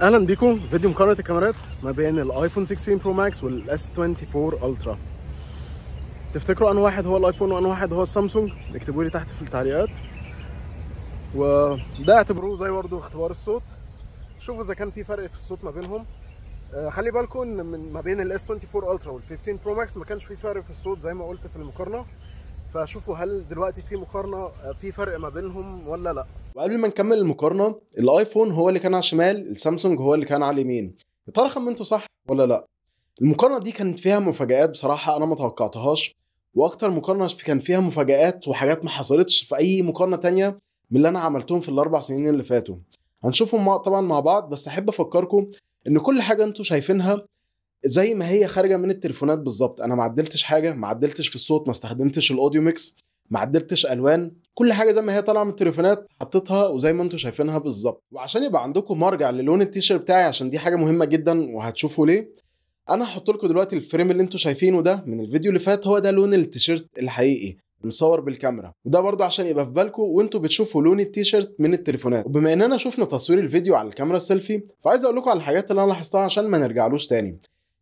اهلا بيكم فيديو مقارنه الكاميرات ما بين الايفون 16 برو ماكس والاس 24 الترا تفتكروا ان واحد هو الايفون وان واحد هو السامسونج اكتبوا لي تحت في التعليقات وده اعتبروه زي برضه اختبار الصوت شوفوا اذا كان في فرق في الصوت ما بينهم آه، خلي بالكم ان ما بين الاس 24 الترا وال15 برو ماكس ما كانش في فرق في الصوت زي ما قلت في المقارنه فشوفوا هل دلوقتي في مقارنه في فرق ما بينهم ولا لا وقبل ما نكمل المقارنه الايفون هو اللي كان على الشمال السامسونج هو اللي كان على اليمين يا ترى خمنتوا صح ولا لا المقارنه دي كانت فيها مفاجات بصراحه انا ما توقعتهاش واكتر مقارنه كان فيها مفاجات وحاجات ما حصلتش في اي مقارنه تانية من اللي انا عملتهم في الاربع سنين اللي فاتوا هنشوفهم طبعا مع بعض بس احب افكركم ان كل حاجه انتم شايفينها زي ما هي خارجه من التليفونات بالظبط انا ما عدلتش حاجه ما عدلتش في الصوت ما استخدمتش الاوديو ميكس ما عدلتش الوان كل حاجه زي ما هي طالعه من التليفونات حطيتها وزي ما انتم شايفينها بالظبط وعشان يبقى عندكم مرجع للون التيشيرت بتاعي عشان دي حاجه مهمه جدا وهتشوفوا ليه انا هحط لكم دلوقتي الفريم اللي انتم شايفينه ده من الفيديو اللي فات هو ده لون التيشيرت الحقيقي مصور بالكاميرا وده برضه عشان يبقى في بالكم وانتم بتشوفوا لون التيشيرت من التليفونات وبما اننا شفنا تصوير الفيديو على الكاميرا السيلفي فعايز اقول لكم على الحاجات اللي انا لاحظتها عشان ما نرجعلوش تاني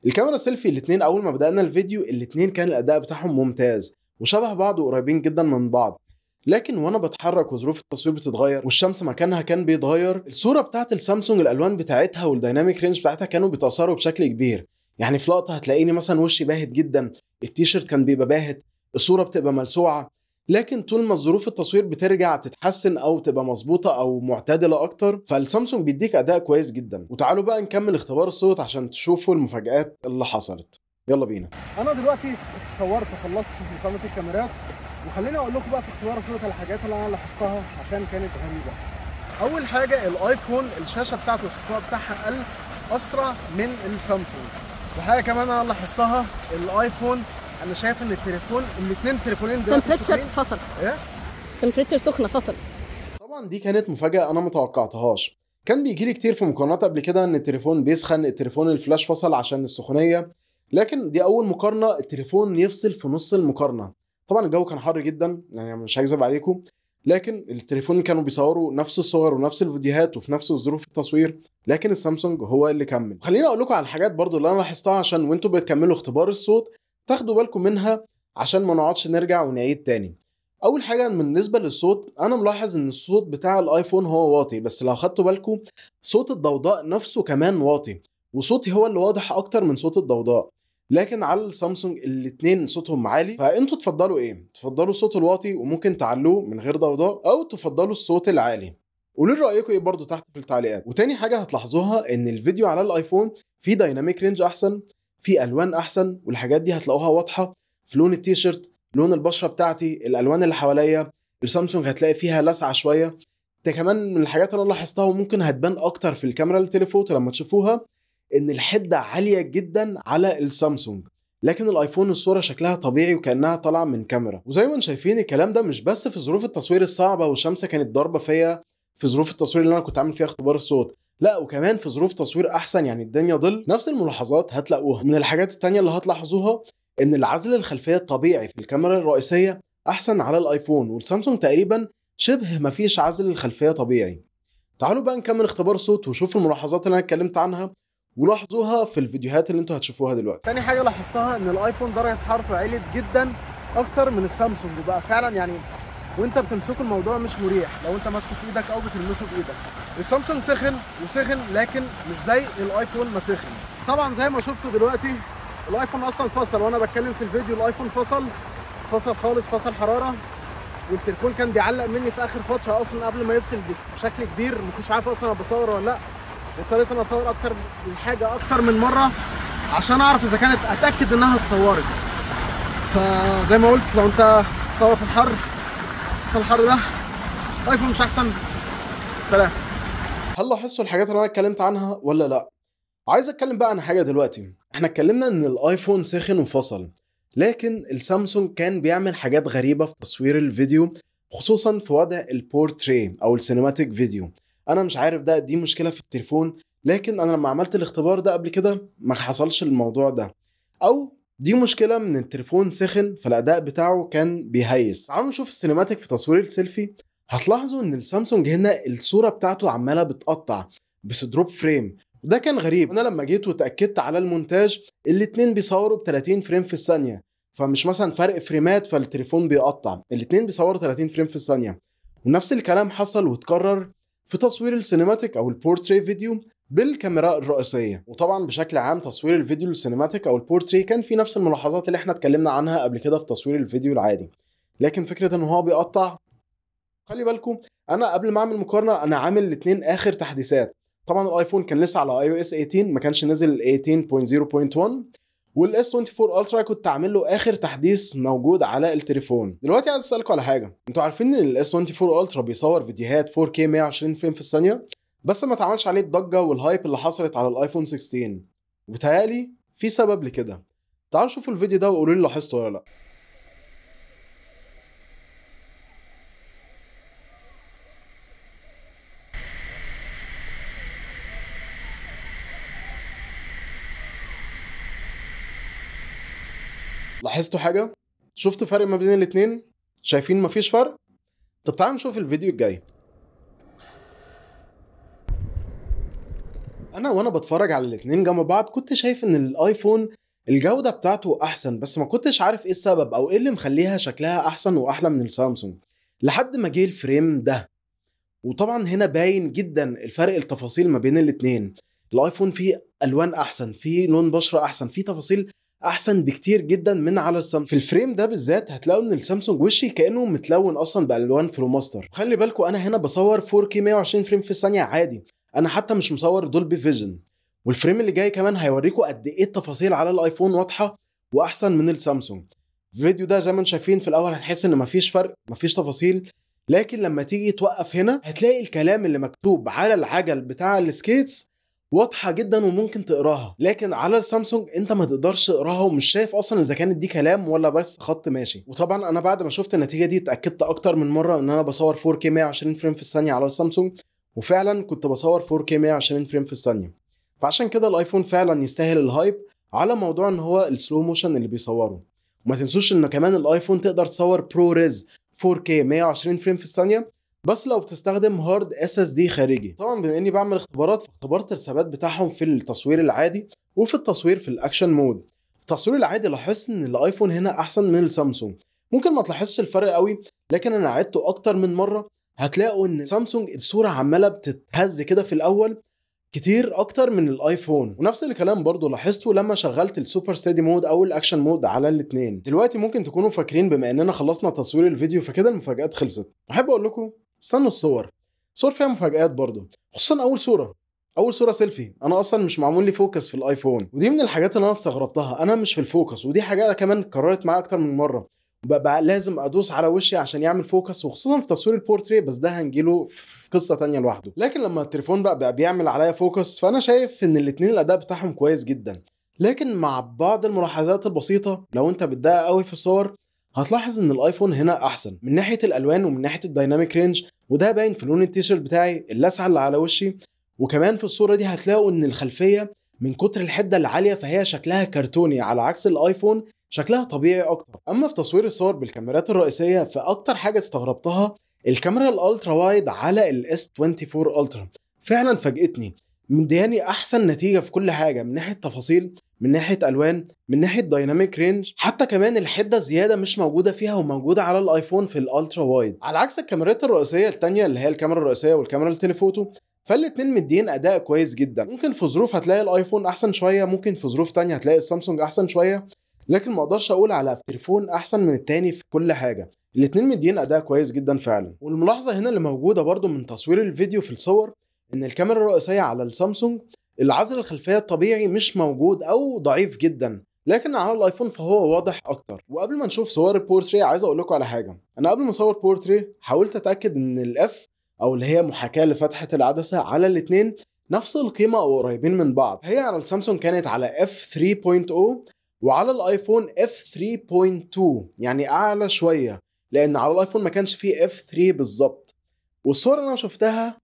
الكاميرا سيلفي الاثنين اول ما بدانا الفيديو الاثنين كان الاداء بتاعهم ممتاز وشبه بعض وقريبين جدا من بعض لكن وانا بتحرك وظروف التصوير بتتغير والشمس مكانها كان بيتغير الصوره بتاعت السامسونج الالوان بتاعتها والديناميك رينج بتاعتها كانوا بيتاثروا بشكل كبير يعني في لقطه هتلاقيني مثلا وشي باهت جدا التيشيرت كان بيبقى باهت الصوره بتبقى ملسوعه لكن طول ما ظروف التصوير بترجع تتحسن او تبقى مظبوطه او معتدله اكتر فالسامسونج بيديك اداء كويس جدا وتعالوا بقى نكمل اختبار الصوت عشان تشوفوا المفاجات اللي حصلت يلا بينا انا دلوقتي اتصورت وخلصت في قناه الكاميرات وخليني اقول لكم بقى في اختبار الصوت الحاجات اللي انا لاحظتها عشان كانت غريبه اول حاجه الايفون الشاشه بتاعته السطوع بتاعها قل اسرع من السامسونج وحاجه كمان انا لاحظتها الايفون انا شايف ان التليفون الاثنين تليفونين دول تمبريتشر فصل ايه تمبريتشر سخنه فصل طبعا دي كانت مفاجاه انا ما توقعتهاش كان بيجي لي كتير في مقارنات قبل كده ان التليفون بيسخن التليفون الفلاش فصل عشان السخونيه لكن دي اول مقارنه التليفون يفصل في نص المقارنه طبعا الجو كان حر جدا يعني مش هكذب عليكم لكن التليفون كانوا بيصوروا نفس الصور ونفس الفيديوهات وفي نفس ظروف التصوير لكن السامسونج هو اللي كمل خليني اقول لكم على الحاجات برضو اللي انا لاحظتها عشان وانتوا بتكملوا اختبار الصوت تاخدوا بالكم منها عشان ما نقعدش نرجع ونعيد تاني اول حاجه بالنسبه للصوت انا ملاحظ ان الصوت بتاع الايفون هو واطي بس لو خدتوا بالكم صوت الضوضاء نفسه كمان واطي وصوتي هو اللي واضح اكتر من صوت الضوضاء لكن على السامسونج الاثنين صوتهم عالي فانتوا تفضلوا ايه تفضلوا الصوت الواطي وممكن تعلوه من غير ضوضاء او تفضلوا الصوت العالي قولوا رايكم ايه برضه تحت في التعليقات وتاني حاجه هتلاحظوها ان الفيديو على الايفون فيه دايناميك رينج احسن في الوان احسن والحاجات دي هتلاقوها واضحه في لون التيشيرت لون البشره بتاعتي الالوان اللي حواليا السامسونج هتلاقي فيها لسعه شويه ده كمان من الحاجات اللي انا لاحظتها وممكن هتبان اكتر في الكاميرا التليفوتو لما تشوفوها ان الحده عاليه جدا على السامسونج لكن الايفون الصوره شكلها طبيعي وكانها طالعه من كاميرا وزي ما انتم شايفين الكلام ده مش بس في ظروف التصوير الصعبه والشمس كانت ضاربه فيا في ظروف التصوير اللي انا كنت عامل فيها اختبار الصوت لا وكمان في ظروف تصوير احسن يعني الدنيا ظل نفس الملاحظات هتلاقوها من الحاجات التانية اللي هتلاحظوها ان العزل الخلفيه الطبيعي في الكاميرا الرئيسيه احسن على الايفون والسامسونج تقريبا شبه ما فيش عزل الخلفيه طبيعي تعالوا بقى نكمل اختبار صوت وشوف الملاحظات اللي انا اتكلمت عنها ولاحظوها في الفيديوهات اللي انتوا هتشوفوها دلوقتي تاني حاجه لاحظتها ان الايفون درجه حرارته علت جدا اكتر من السامسونج بقى فعلا يعني وانت بتمسكه الموضوع مش مريح لو انت ماسكه في ايدك او بتلمسه بايدك السامسونج سخن وسخن لكن مش زي الايفون ما سخن طبعا زي ما شفتوا دلوقتي الايفون اصلا فصل وانا بتكلم في الفيديو الايفون فصل فصل خالص فصل حراره والتليفون كان بيعلق مني في اخر فتره اصلا قبل ما يفصل بشكل كبير ما كنتش عارف اصلا انا بصور ولا لا اضطريت انا اصور اكتر من حاجه اكتر من مره عشان اعرف اذا كانت اتاكد انها اتصورت فزي ما قلت لو انت بتصور في الحر بيحصل الحر ده رايكم طيب، مش احسن سلام هل لاحظتوا الحاجات اللي انا اتكلمت عنها ولا لا عايز اتكلم بقى عن حاجه دلوقتي احنا اتكلمنا ان الايفون سخن وفصل لكن السامسونج كان بيعمل حاجات غريبه في تصوير الفيديو خصوصا في وضع البورتري او السينماتيك فيديو انا مش عارف ده دي مشكله في التليفون لكن انا لما عملت الاختبار ده قبل كده ما حصلش الموضوع ده او دي مشكله من التليفون سخن فالاداء بتاعه كان بيهيس تعالوا نشوف السينماتيك في تصوير السيلفي هتلاحظوا ان السامسونج هنا الصوره بتاعته عماله بتقطع بس دروب فريم وده كان غريب انا لما جيت واتاكدت على المونتاج الاتنين بيصوروا ب 30 فريم في الثانيه فمش مثلا فرق فريمات فالتليفون بيقطع الاتنين بيصوروا 30 فريم في الثانيه ونفس الكلام حصل واتكرر في تصوير السينماتيك او البورتري فيديو بالكاميرا الرئيسيه وطبعا بشكل عام تصوير الفيديو السينماتيك او البورتري كان في نفس الملاحظات اللي احنا اتكلمنا عنها قبل كده في تصوير الفيديو العادي لكن فكره ان هو بيقطع خلي بالكم انا قبل ما اعمل مقارنه انا عامل الاثنين اخر تحديثات طبعا الايفون كان لسه على اي او اس 18 ما كانش نزل 18.0.1 والاس 24 الترا كنت عامل له اخر تحديث موجود على التليفون دلوقتي عايز اسالكم على حاجه انتوا عارفين ان الاس 24 الترا بيصور فيديوهات 4K 120 فريم في الثانيه بس ما اتعملش عليه الضجه والهايب اللي حصلت على الايفون 16 وبيتهيألي في سبب لكده تعالوا شوفوا الفيديو ده وقولوا لي لاحظته ولا لا لاحظتوا حاجه شفتوا فرق ما بين الاتنين شايفين مفيش فرق طب تعالوا نشوف الفيديو الجاي انا وانا بتفرج على الاثنين جنب بعض كنت شايف ان الايفون الجودة بتاعته احسن بس ما كنتش عارف ايه السبب او ايه اللي مخليها شكلها احسن واحلى من السامسونج لحد ما جه الفريم ده وطبعا هنا باين جدا الفرق التفاصيل ما بين الاثنين الايفون فيه الوان احسن فيه لون بشرة احسن فيه تفاصيل احسن بكتير جدا من على السامسونج في الفريم ده بالذات هتلاقوا ان السامسونج وشي كانه متلون اصلا بالوان فلوماستر خلي بالكم انا هنا بصور 4K 120 فريم في الثانيه عادي انا حتى مش مصور دولبي فيجن والفريم اللي جاي كمان هيوريكم قد ايه التفاصيل على الايفون واضحه واحسن من السامسونج الفيديو ده زي ما انتم شايفين في الاول هتحس ان مفيش فرق مفيش تفاصيل لكن لما تيجي توقف هنا هتلاقي الكلام اللي مكتوب على العجل بتاع السكيتس واضحه جدا وممكن تقراها لكن على السامسونج انت ما تقدرش تقراها ومش شايف اصلا اذا كانت دي كلام ولا بس خط ماشي وطبعا انا بعد ما شفت النتيجه دي اتاكدت اكتر من مره ان انا بصور 4K 120 فريم في الثانيه على السامسونج وفعلا كنت بصور 4K 120 فريم في الثانيه فعشان كده الايفون فعلا يستاهل الهايب على موضوع ان هو السلو موشن اللي بيصوره وما تنسوش ان كمان الايفون تقدر تصور برو ريز 4K 120 فريم في الثانيه بس لو بتستخدم هارد اس اس دي خارجي طبعا بما اني بعمل اختبارات فاختبرت الثبات بتاعهم في التصوير العادي وفي التصوير في الاكشن مود في التصوير العادي لاحظت ان الايفون هنا احسن من السامسونج ممكن ما تلاحظش الفرق قوي لكن انا عدته اكتر من مره هتلاقوا ان سامسونج الصوره عماله بتتهز كده في الاول كتير اكتر من الايفون ونفس الكلام برضو لاحظته لما شغلت السوبر ستادي مود او الاكشن مود على الاثنين دلوقتي ممكن تكونوا فاكرين بما اننا خلصنا تصوير الفيديو فكده المفاجات خلصت احب اقول لكم استنوا الصور الصور فيها مفاجات برضو خصوصا اول صوره اول صوره سيلفي انا اصلا مش معمول لي فوكس في الايفون ودي من الحاجات اللي انا استغربتها انا مش في الفوكس ودي حاجه كمان اتكررت معايا اكتر من مره ببقى لازم ادوس على وشي عشان يعمل فوكس وخصوصا في تصوير البورتري بس ده هنجيله في قصه تانية لوحده لكن لما التليفون بقى, بقى بيعمل عليا فوكس فانا شايف ان الاتنين الاداء بتاعهم كويس جدا لكن مع بعض الملاحظات البسيطه لو انت بتدقق قوي في الصور هتلاحظ ان الايفون هنا احسن من ناحيه الالوان ومن ناحيه الدايناميك رينج وده باين في لون التيشيرت بتاعي اللاسع اللي على وشي وكمان في الصوره دي هتلاقوا ان الخلفيه من كتر الحده العاليه فهي شكلها كرتوني على عكس الايفون شكلها طبيعي اكتر اما في تصوير الصور بالكاميرات الرئيسيه فاكتر حاجه استغربتها الكاميرا الالترا وايد على الاس 24 الترا فعلا فاجئتني مدياني احسن نتيجه في كل حاجه من ناحيه تفاصيل من ناحيه الوان من ناحيه دايناميك رينج حتى كمان الحده الزياده مش موجوده فيها وموجوده على الايفون في الالترا وايد على عكس الكاميرات الرئيسيه الثانيه اللي هي الكاميرا الرئيسيه والكاميرا التليفوتو فالاتنين مدين اداء كويس جدا ممكن في ظروف هتلاقي الايفون احسن شويه ممكن في ظروف تانية هتلاقي السامسونج احسن شويه لكن ما اقدرش اقول على افترفون احسن من التاني في كل حاجه الاتنين مدين اداء كويس جدا فعلا والملاحظه هنا اللي موجوده برضو من تصوير الفيديو في الصور ان الكاميرا الرئيسيه على السامسونج العزل الخلفيه الطبيعي مش موجود او ضعيف جدا لكن على الايفون فهو واضح اكتر وقبل ما نشوف صور البورتري عايز اقول لكم على حاجه انا قبل ما اصور بورتري حاولت اتاكد ان الاف او اللي هي محاكاه لفتحه العدسه على الاثنين نفس القيمه او قريبين من بعض هي على السامسونج كانت على اف 3.0 وعلى الايفون اف 3.2 يعني اعلى شويه لان على الايفون ما كانش فيه اف 3 بالظبط والصوره اللي انا شفتها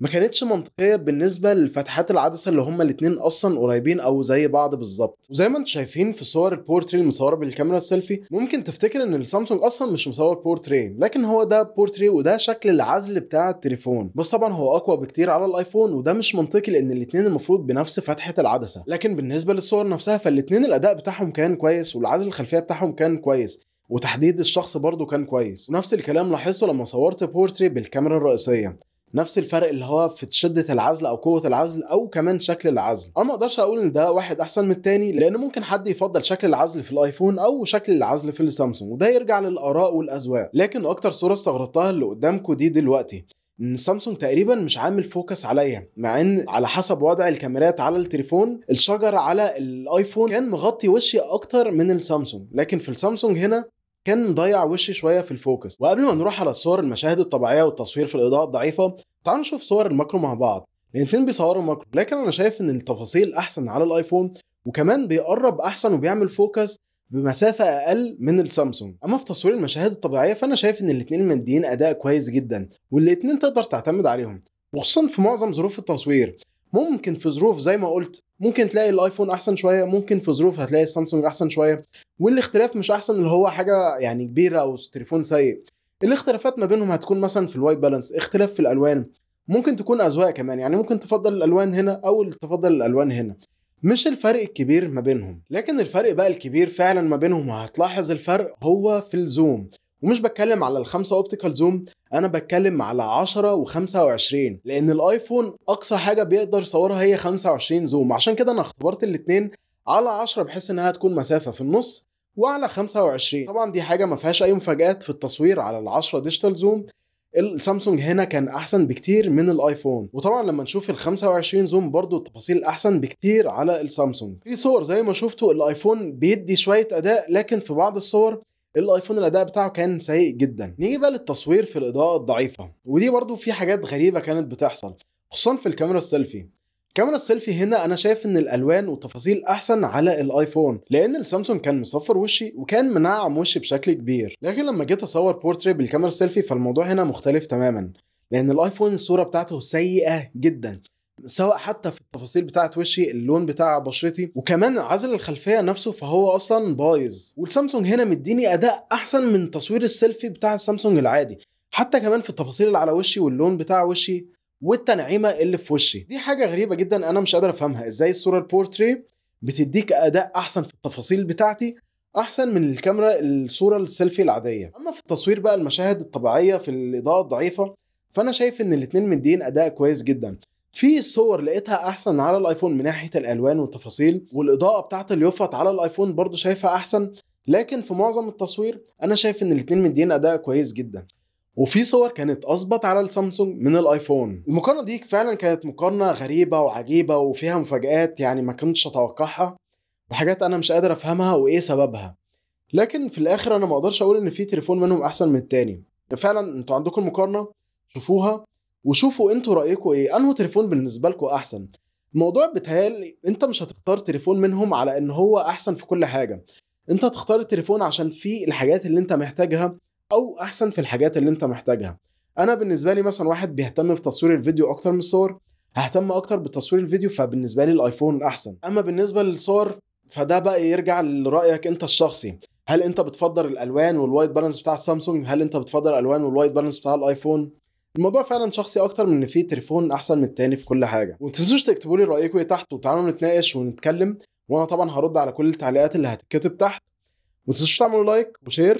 ما كانتش منطقيه بالنسبه لفتحات العدسه اللي هما الاثنين اصلا قريبين او زي بعض بالظبط وزي ما انتم شايفين في صور البورتري المصوره بالكاميرا السيلفي ممكن تفتكر ان السامسونج اصلا مش مصور بورتري لكن هو ده بورتري وده شكل العزل بتاع التليفون بس طبعا هو اقوى بكتير على الايفون وده مش منطقي لان الاثنين المفروض بنفس فتحه العدسه لكن بالنسبه للصور نفسها فالاثنين الاداء بتاعهم كان كويس والعزل الخلفيه بتاعهم كان كويس وتحديد الشخص برضه كان كويس ونفس الكلام لاحظته لما صورت بورتري بالكاميرا الرئيسيه نفس الفرق اللي هو في شده العزل او قوه العزل او كمان شكل العزل انا ما اقدرش اقول ان ده واحد احسن من التاني لان ممكن حد يفضل شكل العزل في الايفون او شكل العزل في السامسونج وده يرجع للاراء والاذواق لكن اكتر صوره استغربتها اللي قدامكم دي دلوقتي ان سامسونج تقريبا مش عامل فوكس عليا مع ان على حسب وضع الكاميرات على التليفون الشجر على الايفون كان مغطي وشي اكتر من السامسونج لكن في السامسونج هنا كان مضيع وشي شويه في الفوكس وقبل ما نروح على الصور المشاهد الطبيعيه والتصوير في الاضاءه الضعيفه تعالوا نشوف صور الماكرو مع بعض الاثنين بيصوروا ماكرو لكن انا شايف ان التفاصيل احسن على الايفون وكمان بيقرب احسن وبيعمل فوكس بمسافه اقل من السامسونج اما في تصوير المشاهد الطبيعيه فانا شايف ان الاثنين مديين اداء كويس جدا والاثنين تقدر تعتمد عليهم وخصوصا في معظم ظروف التصوير ممكن في ظروف زي ما قلت ممكن تلاقي الايفون احسن شويه ممكن في ظروف هتلاقي السامسونج احسن شويه والاختلاف مش احسن اللي هو حاجه يعني كبيره او تليفون سيء الاختلافات ما بينهم هتكون مثلا في الوايت بالانس اختلاف في الالوان ممكن تكون اذواق كمان يعني ممكن تفضل الالوان هنا او تفضل الالوان هنا مش الفرق الكبير ما بينهم لكن الفرق بقى الكبير فعلا ما بينهم وهتلاحظ الفرق هو في الزوم ومش بتكلم على الخمسة اوبتيكال زوم انا بتكلم على 10 و25 لان الايفون اقصى حاجه بيقدر يصورها هي 25 زوم عشان كده انا اختبرت الاثنين على 10 بحيث انها تكون مسافه في النص وعلى 25 طبعا دي حاجه ما فيهاش اي مفاجات في التصوير على ال 10 ديجيتال زوم السامسونج هنا كان احسن بكتير من الايفون وطبعا لما نشوف ال 25 زوم برضو التفاصيل احسن بكتير على السامسونج في صور زي ما شفتوا الايفون بيدي شويه اداء لكن في بعض الصور الايفون الاداء بتاعه كان سيء جدا نيجي بقى للتصوير في الاضاءه الضعيفه ودي برضو في حاجات غريبه كانت بتحصل خصوصا في الكاميرا السيلفي كاميرا السيلفي هنا انا شايف ان الالوان والتفاصيل احسن على الايفون لان السامسونج كان مصفر وشي وكان منعم وشي بشكل كبير لكن لما جيت اصور بورتري بالكاميرا السيلفي فالموضوع هنا مختلف تماما لان الايفون الصوره بتاعته سيئه جدا سواء حتى في التفاصيل بتاعه وشي اللون بتاع بشرتي وكمان عزل الخلفيه نفسه فهو اصلا بايظ والسامسونج هنا مديني اداء احسن من تصوير السيلفي بتاع السامسونج العادي حتى كمان في التفاصيل اللي على وشي واللون بتاع وشي والتنعيمه اللي في وشي دي حاجه غريبه جدا انا مش قادر افهمها ازاي الصوره البورتري بتديك اداء احسن في التفاصيل بتاعتي احسن من الكاميرا الصوره السيلفي العاديه اما في التصوير بقى المشاهد الطبيعيه في الاضاءه الضعيفه فانا شايف ان الاثنين مدين اداء كويس جدا في صور لقيتها احسن على الايفون من ناحيه الالوان والتفاصيل والاضاءه بتاعه اليوفط على الايفون برضو شايفها احسن لكن في معظم التصوير انا شايف ان الاثنين مدين اداء كويس جدا وفي صور كانت اظبط على السامسونج من الايفون المقارنه دي فعلا كانت مقارنه غريبه وعجيبه وفيها مفاجآت يعني ما كنتش اتوقعها وحاجات انا مش قادر افهمها وايه سببها لكن في الاخر انا ما اقدرش اقول ان في تليفون منهم احسن من التاني فعلا انتوا عندكم مقارنه شوفوها وشوفوا انتوا رايكم ايه انه تليفون بالنسبه لكم احسن الموضوع بتهال انت مش هتختار تليفون منهم على ان هو احسن في كل حاجه انت هتختار التليفون عشان فيه الحاجات اللي انت محتاجها او احسن في الحاجات اللي انت محتاجها انا بالنسبه لي مثلا واحد بيهتم بتصوير الفيديو اكتر من الصور ههتم اكتر بتصوير الفيديو فبالنسبه لي الايفون احسن اما بالنسبه للصور فده بقى يرجع لرايك انت الشخصي هل انت بتفضل الالوان والوايت بالانس بتاع سامسونج هل انت بتفضل الالوان والوايت بالانس بتاع الايفون الموضوع فعلا شخصي اكتر من ان في تليفون احسن من التاني في كل حاجه وما تنسوش تكتبوا لي رايكم إيه تحت وتعالوا نتناقش ونتكلم وانا طبعا هرد على كل التعليقات اللي هتتكتب تحت وما تنسوش تعملوا لايك وشير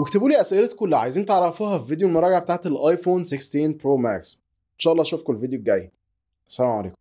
واكتبوا لي اسئلتكم اللي عايزين تعرفوها في فيديو المراجعه بتاعت الايفون 16 برو ماكس ان شاء الله اشوفكم الفيديو الجاي السلام عليكم